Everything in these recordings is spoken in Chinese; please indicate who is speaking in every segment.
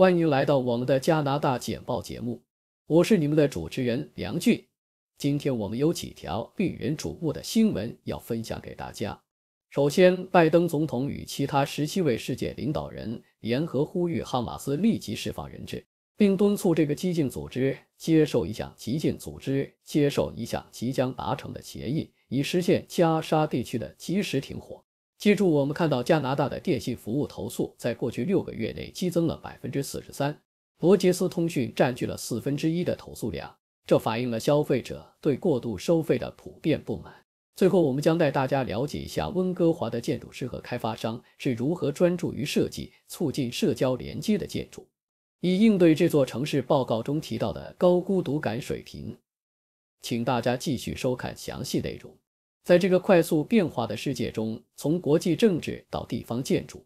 Speaker 1: 欢迎来到我们的加拿大简报节目，我是你们的主持人梁俊。今天我们有几条令人瞩目的新闻要分享给大家。首先，拜登总统与其他十七位世界领导人联合呼吁哈马斯立即释放人质，并敦促这个激进组织接受一项激进组织接受一项即将达成的协议，以实现加沙地区的及时停火。记住，我们看到加拿大的电信服务投诉在过去六个月内激增了百分之四十三。罗杰斯通讯占据了四分之一的投诉量，这反映了消费者对过度收费的普遍不满。最后，我们将带大家了解一下温哥华的建筑师和开发商是如何专注于设计促进社交连接的建筑，以应对这座城市报告中提到的高孤独感水平。请大家继续收看详细内容。在这个快速变化的世界中，从国际政治到地方建筑，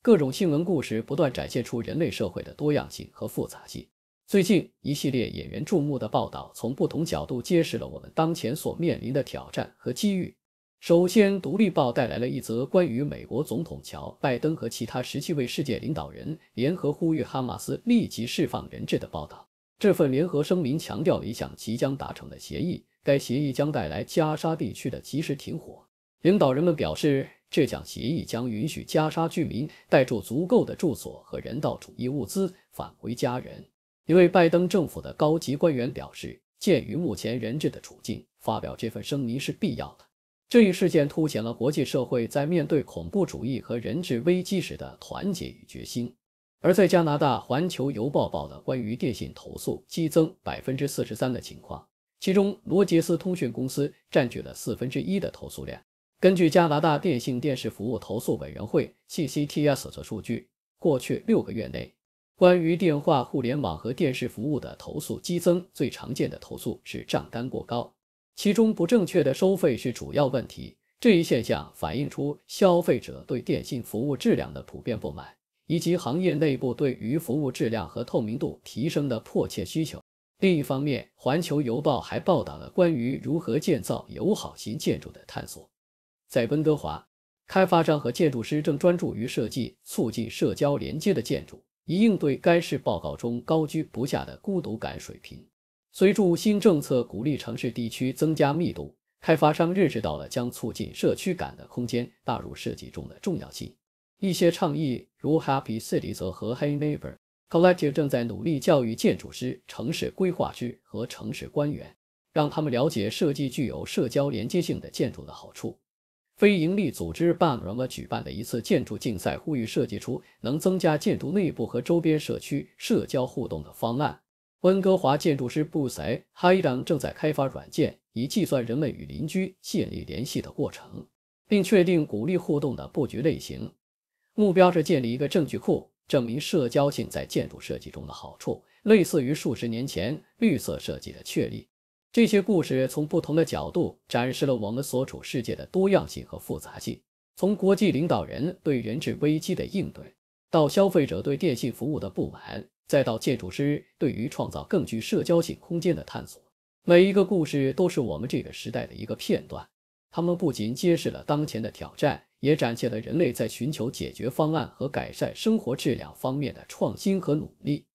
Speaker 1: 各种新闻故事不断展现出人类社会的多样性和复杂性。最近一系列引人注目的报道，从不同角度揭示了我们当前所面临的挑战和机遇。首先，《独立报》带来了一则关于美国总统乔·拜登和其他十七位世界领导人联合呼吁哈马斯立即释放人质的报道。这份联合声明强调，一项即将达成的协议。该协议将带来加沙地区的及时停火。领导人们表示，这项协议将允许加沙居民带住足够的住所和人道主义物资返回家人。一位拜登政府的高级官员表示，鉴于目前人质的处境，发表这份声明是必要的。这一事件凸显了国际社会在面对恐怖主义和人质危机时的团结与决心。而在加拿大，《环球邮报》报道关于电信投诉激增百分之四十三的情况。其中，罗杰斯通讯公司占据了四分之一的投诉量。根据加拿大电信电视服务投诉委员会 （CCTS） 的数据，过去六个月内，关于电话、互联网和电视服务的投诉激增。最常见的投诉是账单过高，其中不正确的收费是主要问题。这一现象反映出消费者对电信服务质量的普遍不满，以及行业内部对于服务质量和透明度提升的迫切需求。另一方面，《环球邮报》还报道了关于如何建造友好型建筑的探索。在温哥华，开发商和建筑师正专注于设计促进社交连接的建筑，以应对该市报告中高居不下的孤独感水平。随着新政策鼓励城市地区增加密度，开发商认识到了将促进社区感的空间纳入设计中的重要性。一些倡议，如 Happy c i t y 则和 Hey Neighbor。Collective 正在努力教育建筑师、城市规划师和城市官员，让他们了解设计具有社交连接性的建筑的好处。非营利组织 Bramma 举办的一次建筑竞赛，呼吁设计出能增加建筑内部和周边社区社交互动的方案。温哥华建筑师布塞·哈伊朗正在开发软件，以计算人们与邻居建立联系的过程，并确定鼓励互动的布局类型。目标是建立一个证据库。证明社交性在建筑设计中的好处，类似于数十年前绿色设计的确立。这些故事从不同的角度展示了我们所处世界的多样性和复杂性。从国际领导人对人质危机的应对，到消费者对电信服务的不满，再到建筑师对于创造更具社交性空间的探索，每一个故事都是我们这个时代的一个片段。它们不仅揭示了当前的挑战。也展现了人类在寻求解决方案和改善生活质量方面的创新和努力。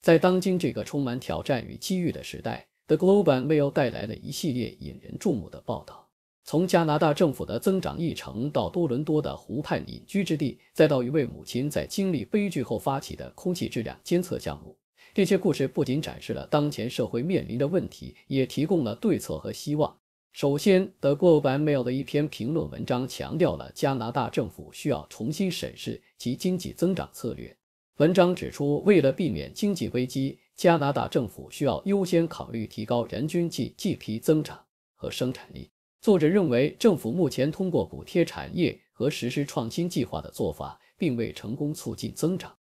Speaker 1: 在当今这个充满挑战与机遇的时代，《The Globe and Mail》带来了一系列引人注目的报道，从加拿大政府的增长议程到多伦多的湖畔隐居之地，再到一位母亲在经历悲剧后发起的空气质量监测项目，这些故事不仅展示了当前社会面临的问题，也提供了对策和希望。首先，《The g l o b a Mail》的一篇评论文章强调了加拿大政府需要重新审视其经济增长策略。文章指出，为了避免经济危机，加拿大政府需要优先考虑提高人均 GDP 增长和生产力。作者认为，政府目前通过补贴产业和实施创新计划的做法，并未成功促进增长。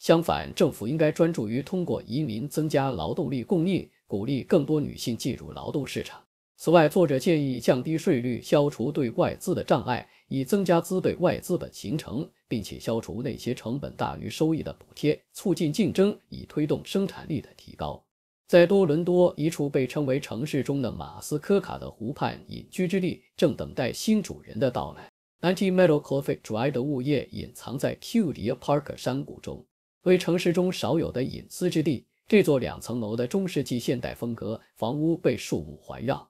Speaker 1: 相反，政府应该专注于通过移民增加劳动力供应，鼓励更多女性进入劳动市场。此外，作者建议降低税率，消除对外资的障碍，以增加资对外资本形成，并且消除那些成本大于收益的补贴，促进竞争，以推动生产力的提高。在多伦多一处被称为城市中的马斯科卡的湖畔隐居之地，正等待新主人的到来。a n t i m e t a l c o f e Drive 的物业隐藏在 Cudia Park 山谷中，为城市中少有的隐私之地。这座两层楼的中世纪现代风格房屋被树木环绕。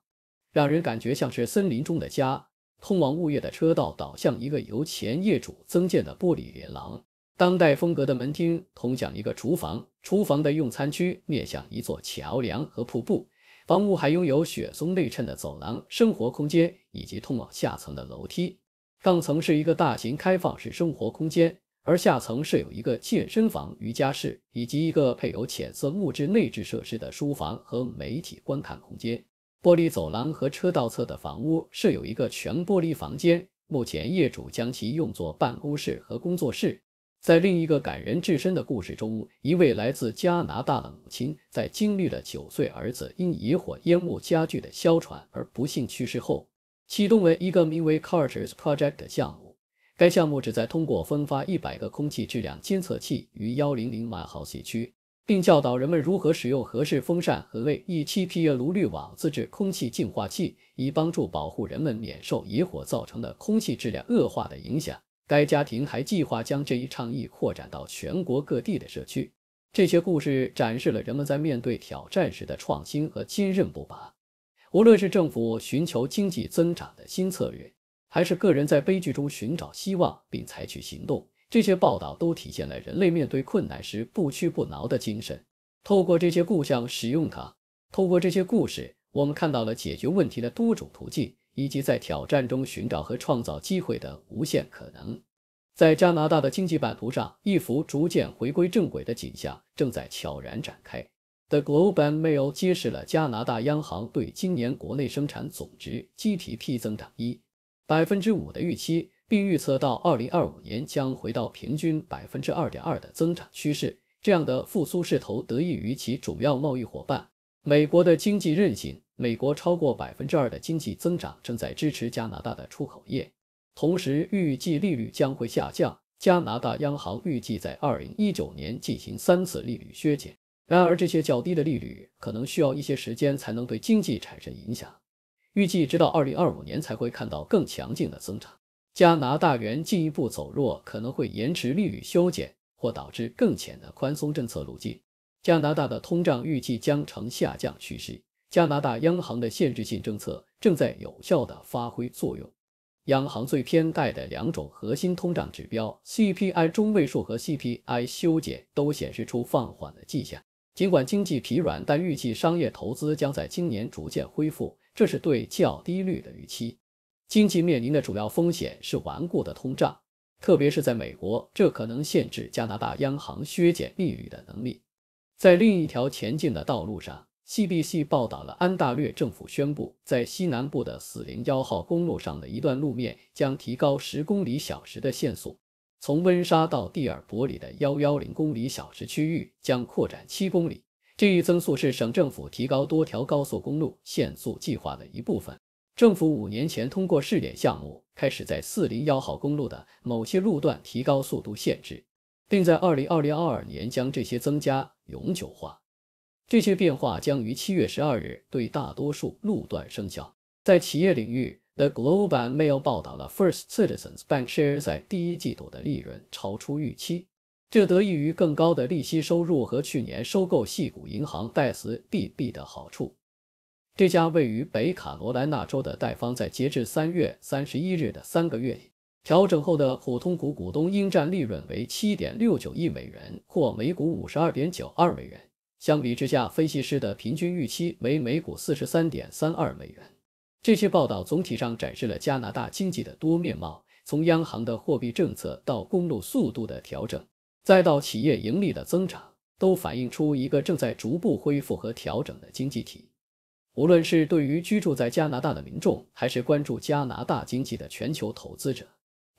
Speaker 1: 让人感觉像是森林中的家。通往物业的车道导向一个由前业主增建的玻璃连廊。当代风格的门厅通向一个厨房，厨房的用餐区面向一座桥梁和瀑布。房屋还拥有雪松内衬的走廊、生活空间以及通往下层的楼梯。上层是一个大型开放式生活空间，而下层设有一个健身房、瑜伽室以及一个配有浅色木质内置设施的书房和媒体观看空间。玻璃走廊和车道侧的房屋设有一个全玻璃房间，目前业主将其用作办公室和工作室。在另一个感人至深的故事中，一位来自加拿大的母亲在经历了九岁儿子因野火烟雾加剧的哮喘而不幸去世后，启动了一个名为 Carter's Project 的项目。该项目旨在通过分发一百个空气质量监测器于幺零零万豪西区。并教导人们如何使用合适风扇和为 e 7 p a 炉滤网自制空气净化器，以帮助保护人们免受野火造成的空气质量恶化的影响。该家庭还计划将这一倡议扩展到全国各地的社区。这些故事展示了人们在面对挑战时的创新和坚韧不拔。无论是政府寻求经济增长的新策略，还是个人在悲剧中寻找希望并采取行动。这些报道都体现了人类面对困难时不屈不挠的精神。透过这些故乡使用它，透过这些故事，我们看到了解决问题的多种途径，以及在挑战中寻找和创造机会的无限可能。在加拿大的经济版图上，一幅逐渐回归正轨的景象正在悄然展开。The Globe and Mail 揭示了加拿大央行对今年国内生产总值 GDP 增长一百分之五的预期。并预测到二零二五年将回到平均百分之二点二的增长趋势。这样的复苏势头得益于其主要贸易伙伴美国的经济韧性。美国超过百分之二的经济增长正在支持加拿大的出口业。同时，预计利率将会下降。加拿大央行预计在二零一九年进行三次利率削减。然而，这些较低的利率可能需要一些时间才能对经济产生影响。预计直到二零二五年才会看到更强劲的增长。加拿大元进一步走弱，可能会延迟利率修剪或导致更浅的宽松政策路径。加拿大的通胀预计将呈下降趋势。加拿大央行的限制性政策正在有效的发挥作用。央行最偏待的两种核心通胀指标 CPI 中位数和 CPI 修剪都显示出放缓的迹象。尽管经济疲软，但预计商业投资将在今年逐渐恢复，这是对较低率的预期。经济面临的主要风险是顽固的通胀，特别是在美国，这可能限制加拿大央行削减利率的能力。在另一条前进的道路上，CBC 报道了安大略政府宣布，在西南部的401号公路上的一段路面将提高10公里小时的限速，从温莎到蒂尔伯里的110公里小时区域将扩展7公里。这一增速是省政府提高多条高速公路限速计划的一部分。政府五年前通过试点项目，开始在401号公路的某些路段提高速度限制，并在2022年将这些增加永久化。这些变化将于7月12日对大多数路段生效。在企业领域的 Global Mail 报道了 First Citizens Bank s h a r e 在第一季度的利润超出预期，这得益于更高的利息收入和去年收购细谷银行 （SDB） 的好处。这家位于北卡罗来纳州的贷方在截至三月三十一日的三个月里，调整后的普通股股东应占利润为七点六九亿美元，或每股五十二点九二美元。相比之下，分析师的平均预期为每股四十三点三二美元。这些报道总体上展示了加拿大经济的多面貌，从央行的货币政策到公路速度的调整，再到企业盈利的增长，都反映出一个正在逐步恢复和调整的经济体。无论是对于居住在加拿大的民众，还是关注加拿大经济的全球投资者，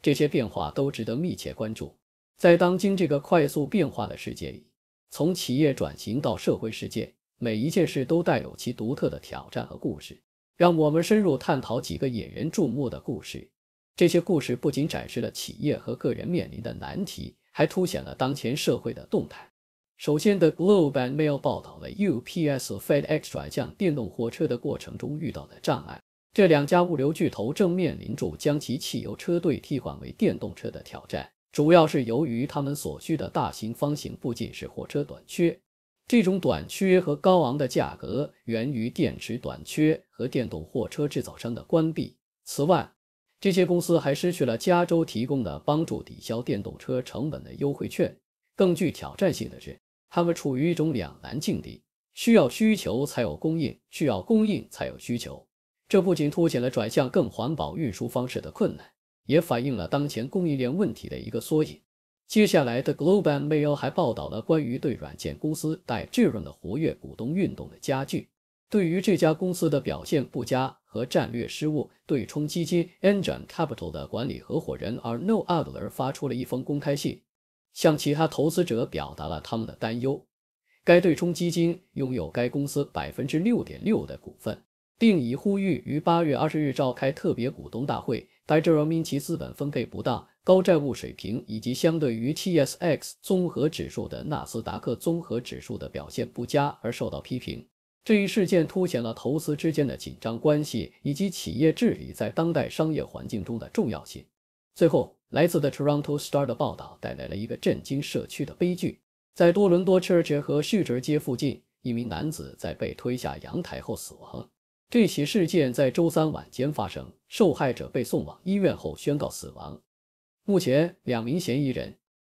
Speaker 1: 这些变化都值得密切关注。在当今这个快速变化的世界里，从企业转型到社会世界，每一件事都带有其独特的挑战和故事。让我们深入探讨几个引人注目的故事。这些故事不仅展示了企业和个人面临的难题，还凸显了当前社会的动态。首先，《The Globe and Mail》报道了 UPS FedEx 转向电动货车的过程中遇到的障碍。这两家物流巨头正面临着将其汽油车队替换为电动车的挑战，主要是由于他们所需的大型方形部件是货车短缺。这种短缺和高昂的价格源于电池短缺和电动货车制造商的关闭。此外，这些公司还失去了加州提供的帮助抵消电动车成本的优惠券。更具挑战性的是，他们处于一种两难境地，需要需求才有供应，需要供应才有需求。这不仅凸显了转向更环保运输方式的困难，也反映了当前供应链问题的一个缩影。接下来的 Global Mail 还报道了关于对软件公司带志勇的活跃股东运动的加剧。对于这家公司的表现不佳和战略失误，对冲基金 Engine Capital 的管理合伙人 a r n o o t Adler 发出了一封公开信。向其他投资者表达了他们的担忧。该对冲基金拥有该公司百分之六点六的股份，并已呼吁于八月二十日召开特别股东大会。该交易因其资本分配不当、高债务水平以及相对于 TSX 综合指数的纳斯达克综合指数的表现不佳而受到批评。这一事件凸显了投资之间的紧张关系以及企业治理在当代商业环境中的重要性。最后。来自的 Toronto Star 的报道带来了一个震惊社区的悲剧。在多伦多 Church 和旭哲街附近，一名男子在被推下阳台后死亡。这起事件在周三晚间发生，受害者被送往医院后宣告死亡。目前，两名嫌疑人，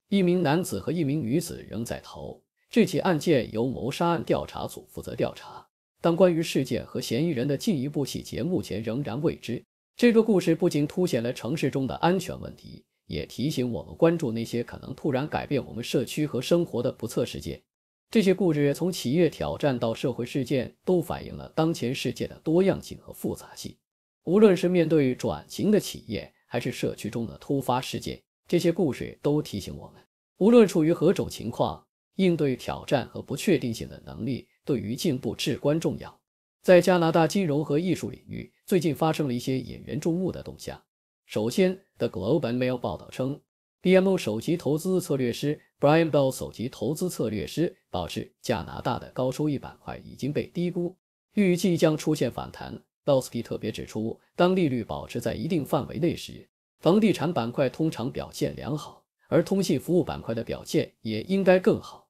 Speaker 1: 一名男子和一名女子仍在逃。这起案件由谋杀案调查组负责调查，但关于事件和嫌疑人的进一步细节目前仍然未知。这个故事不仅凸显了城市中的安全问题，也提醒我们关注那些可能突然改变我们社区和生活的不测事件。这些故事从企业挑战到社会事件，都反映了当前世界的多样性和复杂性。无论是面对转型的企业，还是社区中的突发事件，这些故事都提醒我们，无论处于何种情况，应对挑战和不确定性的能力对于进步至关重要。在加拿大金融和艺术领域。最近发生了一些引人注目的动向。首先，《The Globe and Mail》报道称，BMO 首席投资策略师 Brian Bell 首席投资策略师表示，加拿大的高收益板块已经被低估，预计将出现反弹。d o s k i 特别指出，当利率保持在一定范围内时，房地产板块通常表现良好，而通信服务板块的表现也应该更好，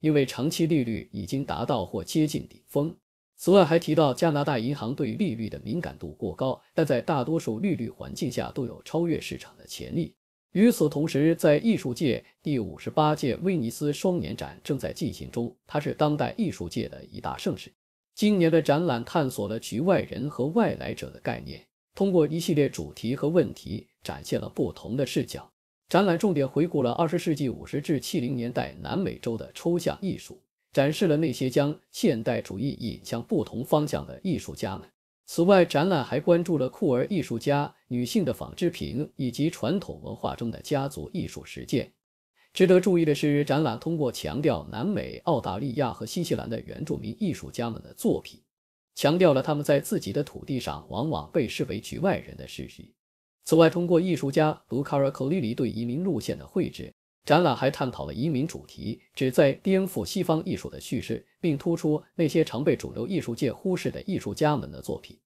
Speaker 1: 因为长期利率已经达到或接近顶峰。此外，还提到加拿大银行对利率的敏感度过高，但在大多数利率环境下都有超越市场的潜力。与此同时，在艺术界，第五十八届威尼斯双年展正在进行中，它是当代艺术界的一大盛事。今年的展览探索了局外人和外来者的概念，通过一系列主题和问题，展现了不同的视角。展览重点回顾了二十世纪五十至七零年代南美洲的抽象艺术。展示了那些将现代主义引向不同方向的艺术家们。此外，展览还关注了酷儿艺术家、女性的纺织品以及传统文化中的家族艺术实践。值得注意的是，展览通过强调南美、澳大利亚和新西兰的原住民艺术家们的作品，强调了他们在自己的土地上往往被视为局外人的事实。此外，通过艺术家卢卡·科利里对移民路线的绘制。展览还探讨了移民主题，旨在颠覆西方艺术的叙事，并突出那些常被主流艺术界忽视的艺术家们的作品。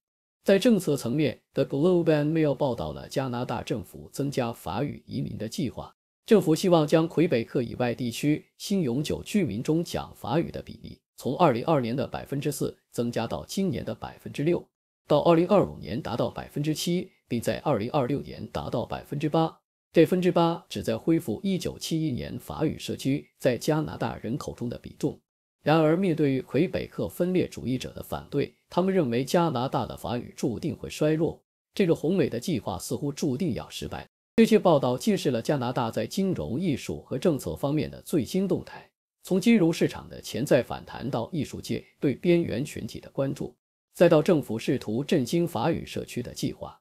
Speaker 1: 在政策层面，《The Globe and Mail》报道了加拿大政府增加法语移民的计划。政府希望将魁北克以外地区新永久居民中讲法语的比例，从2022年的4%增加到今年的6%，到2025年达到7%，并在2026年达到8%。这分之八旨在恢复一九七一年法语社区在加拿大人口中的比重。然而，面对魁北克分裂主义者的反对，他们认为加拿大的法语注定会衰落。这个宏伟的计划似乎注定要失败。这些报道揭示了加拿大在金融、艺术和政策方面的最新动态：从金融市场的潜在反弹到艺术界对边缘群体的关注，再到政府试图振兴法语社区的计划。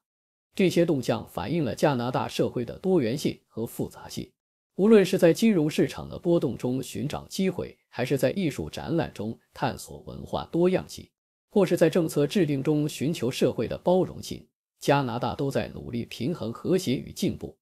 Speaker 1: 这些动向反映了加拿大社会的多元性和复杂性。无论是在金融市场的波动中寻找机会，还是在艺术展览中探索文化多样性，或是在政策制定中寻求社会的包容性，加拿大都在努力平衡和谐与进步。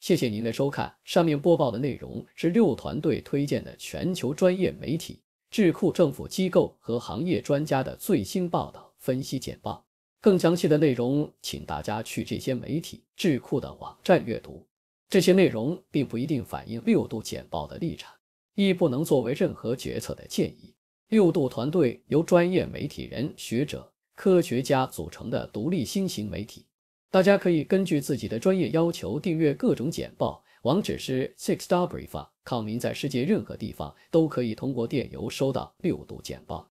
Speaker 1: 谢谢您的收看。上面播报的内容是六团队推荐的全球专业媒体、智库、政府机构和行业专家的最新报道分析简报。更详细的内容，请大家去这些媒体智库的网站阅读。这些内容并不一定反映六度简报的立场，亦不能作为任何决策的建议。六度团队由专业媒体人、学者、科学家组成的独立新型媒体，大家可以根据自己的专业要求订阅各种简报。网址是 s i x s t a r e e com，抗民在世界任何地方都可以通过电邮收到六度简报。